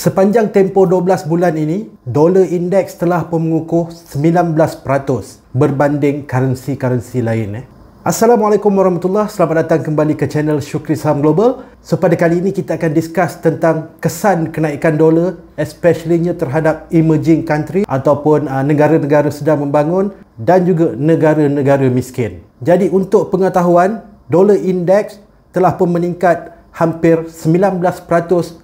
Sepanjang tempoh 12 bulan ini, dolar indeks telah mengukuh 19% berbanding currency-currency lain. Eh. Assalamualaikum warahmatullahi Selamat datang kembali ke channel Syukri Saham Global. So pada kali ini kita akan discuss tentang kesan kenaikan dolar especially terhadap emerging country ataupun uh, negara-negara sedang membangun dan juga negara-negara miskin. Jadi untuk pengetahuan, dolar indeks telah pun meningkat hampir 19%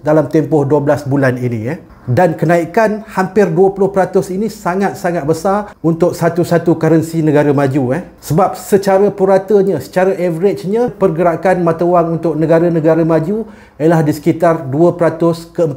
dalam tempoh 12 bulan ini eh. dan kenaikan hampir 20% ini sangat-sangat besar untuk satu-satu currency negara maju eh. sebab secara puratanya, secara averagenya pergerakan mata wang untuk negara-negara maju ialah di sekitar 2% ke 4%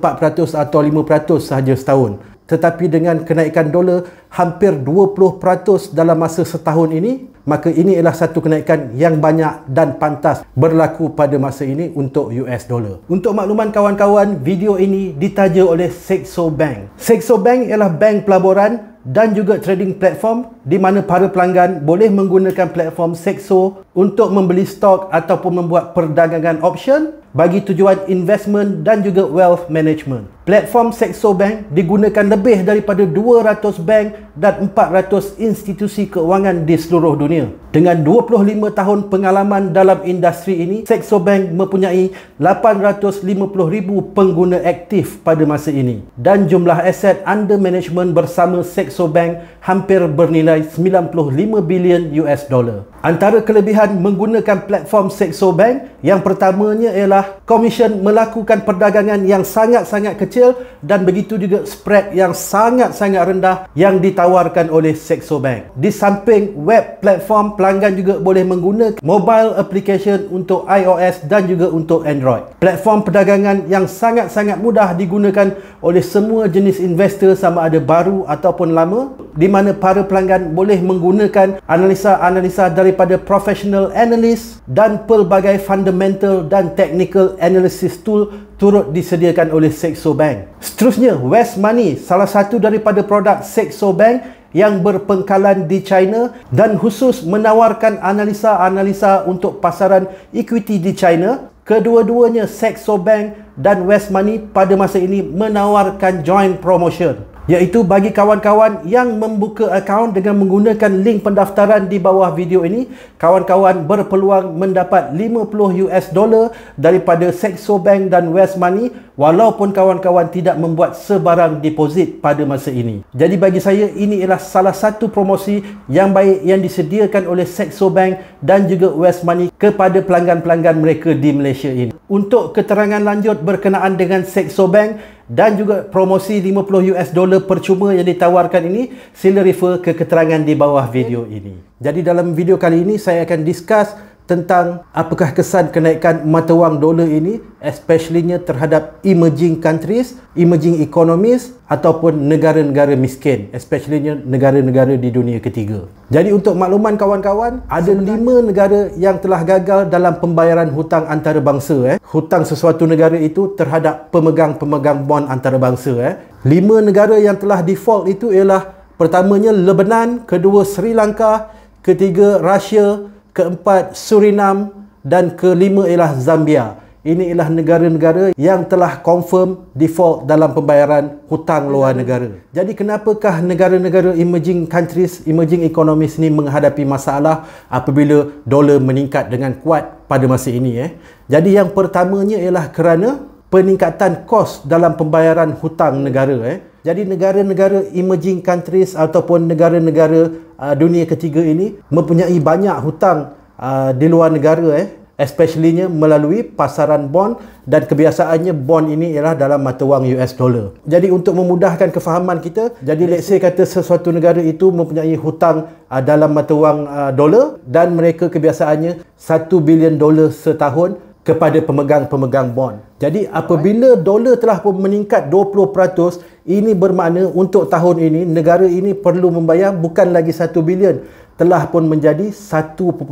atau 5% sahaja setahun tetapi dengan kenaikan dolar hampir 20% dalam masa setahun ini maka ini ialah satu kenaikan yang banyak dan pantas berlaku pada masa ini untuk US dollar. Untuk makluman kawan-kawan, video ini ditaja oleh Sexo Bank. Sexo Bank ialah bank pelaburan dan juga trading platform di mana para pelanggan boleh menggunakan platform Sexo untuk membeli stok ataupun membuat perdagangan option bagi tujuan investment dan juga wealth management. Platform Saxo Bank digunakan lebih daripada 200 bank dan 400 institusi keuangan di seluruh dunia. Dengan 25 tahun pengalaman dalam industri ini, Saxo Bank mempunyai 850,000 pengguna aktif pada masa ini dan jumlah aset under management bersama Saxo Bank hampir bernilai 95 bilion US dollar. Antara kelebihan menggunakan platform Saxo Bank yang pertamanya ialah adalah komisen melakukan perdagangan yang sangat-sangat kecil dan begitu juga spread yang sangat-sangat rendah yang ditawarkan oleh Saxo Bank. Di samping web platform, pelanggan juga boleh menggunakan mobile application untuk iOS dan juga untuk Android. Platform perdagangan yang sangat-sangat mudah digunakan oleh semua jenis investor sama ada baru ataupun lama di mana para pelanggan boleh menggunakan analisa-analisa daripada professional analyst dan pelbagai fundamental dan teknik technical analysis tool turut disediakan oleh Sexo Bank. Seterusnya, West Money, salah satu daripada produk Sexo Bank yang berpengkalan di China dan khusus menawarkan analisa-analisa untuk pasaran equity di China. Kedua-duanya Sexo Bank dan West Money pada masa ini menawarkan joint promotion iaitu bagi kawan-kawan yang membuka akaun dengan menggunakan link pendaftaran di bawah video ini, kawan-kawan berpeluang mendapat 50 US dollar daripada Saxo Bank dan West Money walaupun kawan-kawan tidak membuat sebarang deposit pada masa ini. Jadi bagi saya ini ialah salah satu promosi yang baik yang disediakan oleh Saxo Bank dan juga West Money kepada pelanggan-pelanggan mereka di Malaysia ini. Untuk keterangan lanjut berkenaan dengan Saxo Bank dan juga promosi 50 US dollar percuma yang ditawarkan ini, sila refer ke keterangan di bawah video ini. Jadi dalam video kali ini saya akan discuss tentang apakah kesan kenaikan mata wang dolar ini especiallynya terhadap emerging countries, emerging economies ataupun negara-negara miskin especiallynya negara-negara di dunia ketiga. Jadi untuk makluman kawan-kawan, ada lima negara yang telah gagal dalam pembayaran hutang antarabangsa eh. Hutang sesuatu negara itu terhadap pemegang-pemegang bond antarabangsa eh. Lima negara yang telah default itu ialah pertamanya Lebanon, kedua Sri Lanka, ketiga Rusia, keempat Surinam dan kelima ialah Zambia. Ini ialah negara-negara yang telah confirm default dalam pembayaran hutang luar negara. Jadi kenapakah negara-negara emerging countries, emerging economies ni menghadapi masalah apabila dolar meningkat dengan kuat pada masa ini eh? Jadi yang pertamanya ialah kerana peningkatan kos dalam pembayaran hutang negara eh. Jadi negara-negara emerging countries ataupun negara-negara uh, dunia ketiga ini mempunyai banyak hutang uh, di luar negara eh especiallynya melalui pasaran bond dan kebiasaannya bond ini ialah dalam mata wang US dollar. Jadi untuk memudahkan kefahaman kita, jadi let's say kata sesuatu negara itu mempunyai hutang uh, dalam mata wang uh, dollar dan mereka kebiasaannya 1 bilion dollar setahun kepada pemegang-pemegang bond. Jadi apabila dolar telah pun meningkat 20%, ini bermakna untuk tahun ini negara ini perlu membayar bukan lagi 1 bilion telah pun menjadi 1.2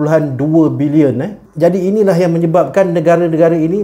bilion eh. Jadi inilah yang menyebabkan negara-negara ini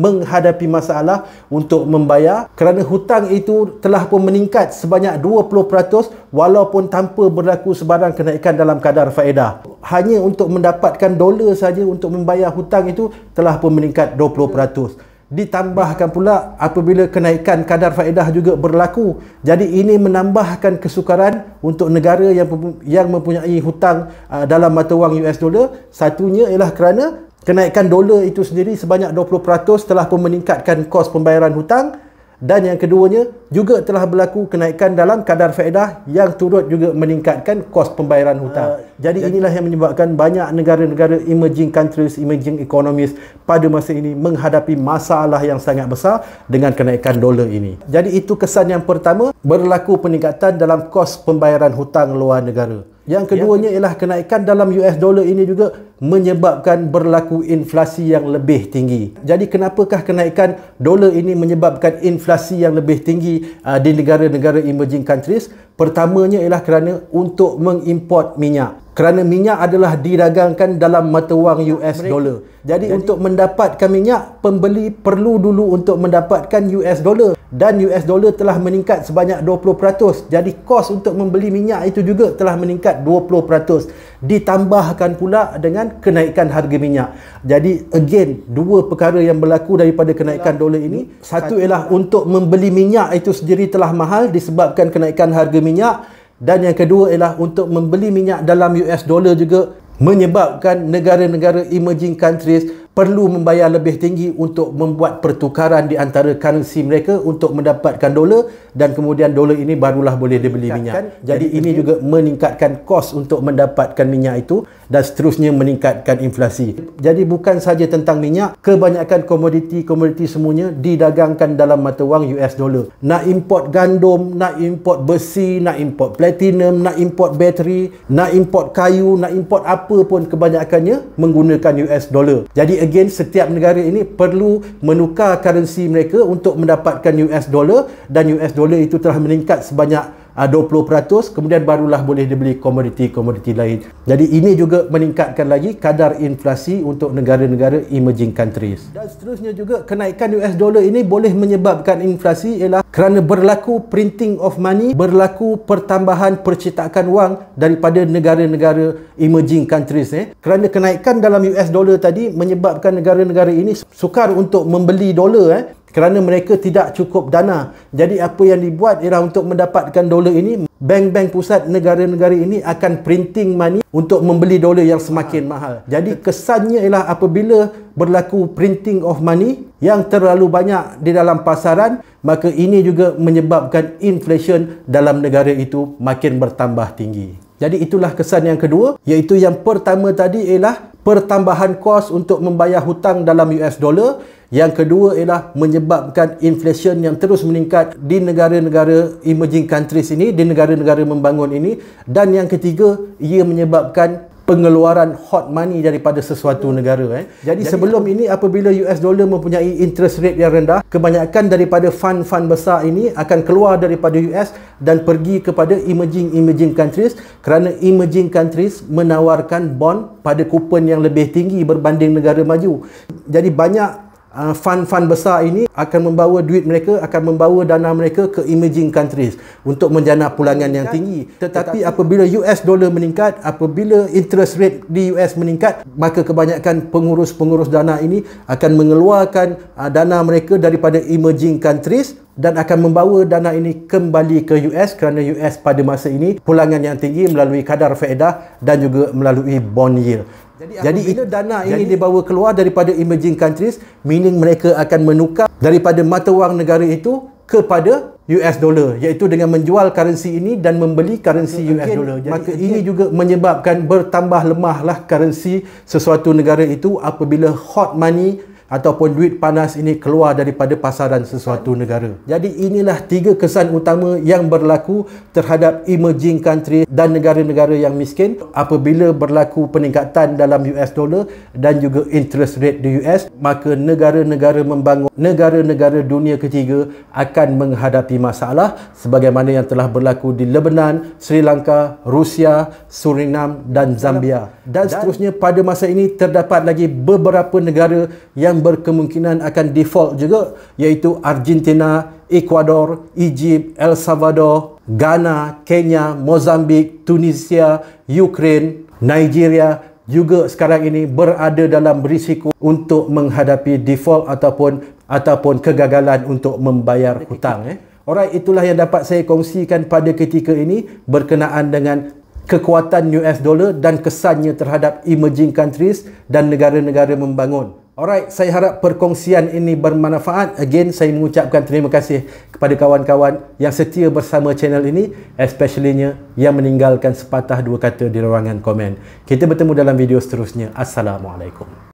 menghadapi masalah untuk membayar kerana hutang itu telah pun meningkat sebanyak 20% walaupun tanpa berlaku sebarang kenaikan dalam kadar faedah. Hanya untuk mendapatkan dolar saja untuk membayar hutang itu telah pun meningkat 20% ditambahkan pula apabila kenaikan kadar faedah juga berlaku jadi ini menambahkan kesukaran untuk negara yang yang mempunyai hutang uh, dalam mata wang US dollar satunya ialah kerana kenaikan dolar itu sendiri sebanyak 20% telah pun meningkatkan kos pembayaran hutang dan yang keduanya juga telah berlaku kenaikan dalam kadar faedah yang turut juga meningkatkan kos pembayaran hutang. Uh, jadi, jadi inilah yang menyebabkan banyak negara-negara emerging countries, emerging economies pada masa ini menghadapi masalah yang sangat besar dengan kenaikan dolar ini. Jadi itu kesan yang pertama, berlaku peningkatan dalam kos pembayaran hutang luar negara. Yang keduanya yang... ialah kenaikan dalam US dollar ini juga menyebabkan berlaku inflasi yang lebih tinggi. Jadi kenapakah kenaikan dolar ini menyebabkan inflasi yang lebih tinggi uh, di negara-negara emerging countries? Pertamanya ialah kerana untuk mengimport minyak kerana minyak adalah didagangkan dalam mata wang US dollar. Jadi, Jadi untuk mendapatkan minyak, pembeli perlu dulu untuk mendapatkan US dollar dan US dollar telah meningkat sebanyak 20%. Jadi kos untuk membeli minyak itu juga telah meningkat 20%. Ditambahkan pula dengan kenaikan harga minyak. Jadi again dua perkara yang berlaku daripada kenaikan dollar ini, satu ialah untuk membeli minyak itu sendiri telah mahal disebabkan kenaikan harga minyak dan yang kedua ialah untuk membeli minyak dalam US dollar juga menyebabkan negara-negara emerging countries perlu membayar lebih tinggi untuk membuat pertukaran di antara currency mereka untuk mendapatkan dolar dan kemudian dolar ini barulah boleh dibeli minyak. Jadi, jadi ini penting. juga meningkatkan kos untuk mendapatkan minyak itu dan seterusnya meningkatkan inflasi. Jadi bukan saja tentang minyak, kebanyakan komoditi-komoditi semuanya didagangkan dalam mata wang US dollar. Nak import gandum, nak import besi, nak import platinum, nak import bateri, nak import kayu, nak import apa pun kebanyakannya menggunakan US dollar. Jadi again setiap negara ini perlu menukar currency mereka untuk mendapatkan US dollar dan US dollar itu telah meningkat sebanyak 20% ah, kemudian barulah boleh dibeli komoditi-komoditi lain. Jadi ini juga meningkatkan lagi kadar inflasi untuk negara-negara emerging countries. Dan seterusnya juga kenaikan US dollar ini boleh menyebabkan inflasi ialah kerana berlaku printing of money berlaku pertambahan percetakan wang daripada negara-negara emerging countries eh kerana kenaikan dalam US dollar tadi menyebabkan negara-negara ini sukar untuk membeli dollar. eh kerana mereka tidak cukup dana. Jadi apa yang dibuat ialah untuk mendapatkan dolar ini, bank-bank pusat negara-negara ini akan printing money untuk membeli dolar yang semakin mahal. Jadi kesannya ialah apabila berlaku printing of money yang terlalu banyak di dalam pasaran, maka ini juga menyebabkan inflation dalam negara itu makin bertambah tinggi. Jadi itulah kesan yang kedua, iaitu yang pertama tadi ialah pertambahan kos untuk membayar hutang dalam US dollar. Yang kedua ialah menyebabkan inflation yang terus meningkat di negara-negara emerging countries ini, di negara-negara membangun ini. Dan yang ketiga, ia menyebabkan pengeluaran hot money daripada sesuatu negara eh. Jadi, Jadi sebelum ini apabila US dollar mempunyai interest rate yang rendah, kebanyakan daripada fund-fund besar ini akan keluar daripada US dan pergi kepada emerging emerging countries kerana emerging countries menawarkan bond pada kupon yang lebih tinggi berbanding negara maju. Jadi banyak uh, fund-fund besar ini akan membawa duit mereka akan membawa dana mereka ke emerging countries untuk menjana pulangan yang tinggi tetapi apabila US dollar meningkat apabila interest rate di US meningkat maka kebanyakan pengurus-pengurus dana ini akan mengeluarkan uh, dana mereka daripada emerging countries dan akan membawa dana ini kembali ke US kerana US pada masa ini pulangan yang tinggi melalui kadar faedah dan juga melalui bond yield. Jadi, jadi apabila dana ini jadi, dibawa keluar daripada emerging countries, meaning mereka akan menukar daripada mata wang negara itu kepada US dollar iaitu dengan menjual currency ini dan membeli currency so, US dollar. Jadi, maka again, ini juga menyebabkan bertambah lemahlah currency sesuatu negara itu apabila hot money ataupun duit panas ini keluar daripada pasaran sesuatu negara. Jadi inilah tiga kesan utama yang berlaku terhadap emerging country dan negara-negara yang miskin apabila berlaku peningkatan dalam US dollar dan juga interest rate di US maka negara-negara membangun negara-negara dunia ketiga akan menghadapi masalah sebagaimana yang telah berlaku di Lebanon, Sri Lanka, Rusia, Suriname dan Zambia. Dan seterusnya pada masa ini terdapat lagi beberapa negara yang berkemungkinan akan default juga iaitu Argentina, Ecuador, Egypt, El Salvador, Ghana, Kenya, Mozambik, Tunisia, Ukraine, Nigeria juga sekarang ini berada dalam risiko untuk menghadapi default ataupun ataupun kegagalan untuk membayar hutang eh. Alright, itulah yang dapat saya kongsikan pada ketika ini berkenaan dengan kekuatan US dollar dan kesannya terhadap emerging countries dan negara-negara membangun. Alright, saya harap perkongsian ini bermanfaat. Again, saya mengucapkan terima kasih kepada kawan-kawan yang setia bersama channel ini, especially yang meninggalkan sepatah dua kata di ruangan komen. Kita bertemu dalam video seterusnya. Assalamualaikum.